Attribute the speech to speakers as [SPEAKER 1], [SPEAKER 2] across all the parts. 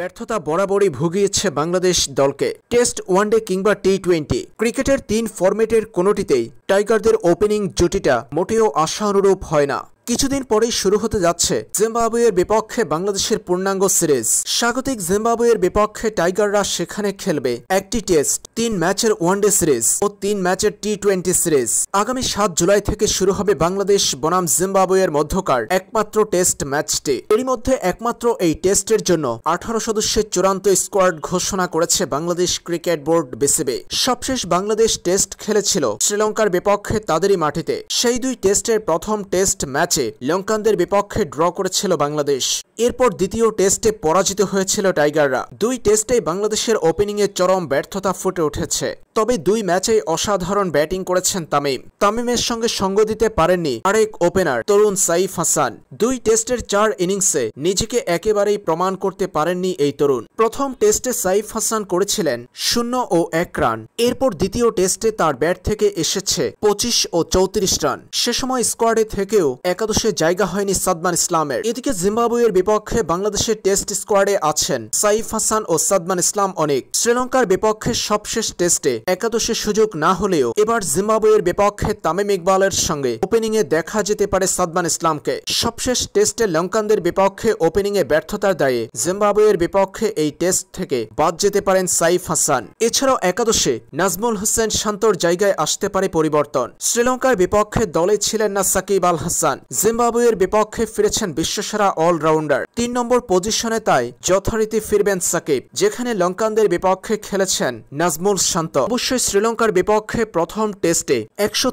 [SPEAKER 1] ব্যর্থতা বরাবরই ভুগিয়েছে বাংলাদেশ দলকে টেস্ট ওয়ানডে কিংবা টি টোয়েন্টি ক্রিকেটের তিন ফরম্যাটের কোনোটিতেই টাইগারদের ওপেনিং জুটিটা মোটেও আশানুরূপ হয় না কিছুদিন পরেই শুরু হতে যাচ্ছে জিম্বাবুয়ের বিপক্ষে বাংলাদেশের পূর্ণাঙ্গ সিরিজ স্বাগতিক জিম্বাবুয়ের বিপক্ষে টাইগাররা সেখানে খেলবে একটি টেস্ট তিন ম্যাচের ওয়ানডে সিরিজ ও তিন ম্যাচের টি টোয়েন্টি সিরিজ আগামী সাত জুলাই থেকে শুরু হবে বাংলাদেশ বনাম জিম্বাবুয়ের মধ্যকার একমাত্র টেস্ট ম্যাচটি এরই মধ্যে একমাত্র এই টেস্টের জন্য আঠারো সদস্যের চূড়ান্ত স্কোয়াড ঘোষণা করেছে বাংলাদেশ ক্রিকেট বোর্ড বিসিবি সবশেষ বাংলাদেশ টেস্ট খেলেছিল শ্রীলঙ্কার বিপক্ষে তাদেরই মাটিতে সেই দুই টেস্টের প্রথম টেস্ট ম্যাচে ম্যাচে লঙ্কানদের বিপক্ষে ড্র করেছিল বাংলাদেশ এরপর দ্বিতীয় টেস্টে পরাজিত হয়েছিল টাইগাররা দুই টেস্টে বাংলাদেশের ওপেনিংয়ে চরম ব্যর্থতা ফুটে উঠেছে তবে দুই ম্যাচেই অসাধারণ ব্যাটিং করেছেন তামিম তামিমের সঙ্গে সঙ্গ দিতে পারেননি আরেক ওপেনার তরুণ সাইফ হাসান দুই টেস্টের চার ইনিংসে নিজেকে একেবারেই প্রমাণ করতে পারেননি এই তরুণ প্রথম টেস্টে সাইফ হাসান করেছিলেন শূন্য ও এক রান এরপর দ্বিতীয় টেস্টে তার ব্যাট থেকে এসেছে পঁচিশ ও চৌত্রিশ রান সে সময় স্কোয়াডে থেকেও একাদশে জায়গা হয়নি সাদমান ইসলামের এদিকে জিম্বাবুয়ের বিপক্ষে বিপক্ষে বাংলাদেশের টেস্ট স্কোয়াডে আছেন সাইফ হাসান ও সাদমান ইসলাম অনেক শ্রীলঙ্কার বিপক্ষে সবশেষ টেস্টে একাদশে সুযোগ না হলেও এবার জিম্বাবুয়ের বিপক্ষে তামিম ইকবালের সঙ্গে ওপেনিং এ দেখা যেতে পারে সাদমান ইসলামকে সবশেষ টেস্টে লঙ্কানদের বিপক্ষে ওপেনিং এ ব্যর্থতার দায়ে জিম্বাবুয়ের বিপক্ষে এই টেস্ট থেকে বাদ যেতে পারেন সাইফ হাসান এছাড়াও একাদশে নাজমুল হোসেন শান্তর জায়গায় আসতে পারে পরিবর্তন শ্রীলঙ্কার বিপক্ষে দলে ছিলেন না সাকিব আল হাসান জিম্বাবুয়ের বিপক্ষে ফিরেছেন বিশ্বসেরা অলরাউন্ডার ওভার তিন নম্বর পজিশনে তাই যথারীতি ফিরবেন সাকিব যেখানে লঙ্কানদের বিপক্ষে খেলেছেন নাজমুল শান্ত অবশ্যই শ্রীলঙ্কার বিপক্ষে প্রথম টেস্টে একশো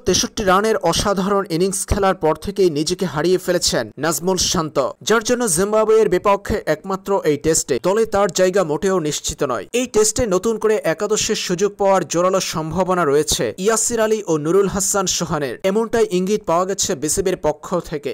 [SPEAKER 1] রানের অসাধারণ ইনিংস খেলার পর থেকেই নিজেকে হারিয়ে ফেলেছেন নাজমুল শান্ত যার জন্য জিম্বাবুয়ের বিপক্ষে একমাত্র এই টেস্টে দলে তার জায়গা মোটেও নিশ্চিত নয় এই টেস্টে নতুন করে একাদশের সুযোগ পাওয়ার জোরালো সম্ভাবনা রয়েছে ইয়াসির আলী ও নুরুল হাসান সোহানের এমনটাই ইঙ্গিত পাওয়া গেছে বিসিবির পক্ষ থেকে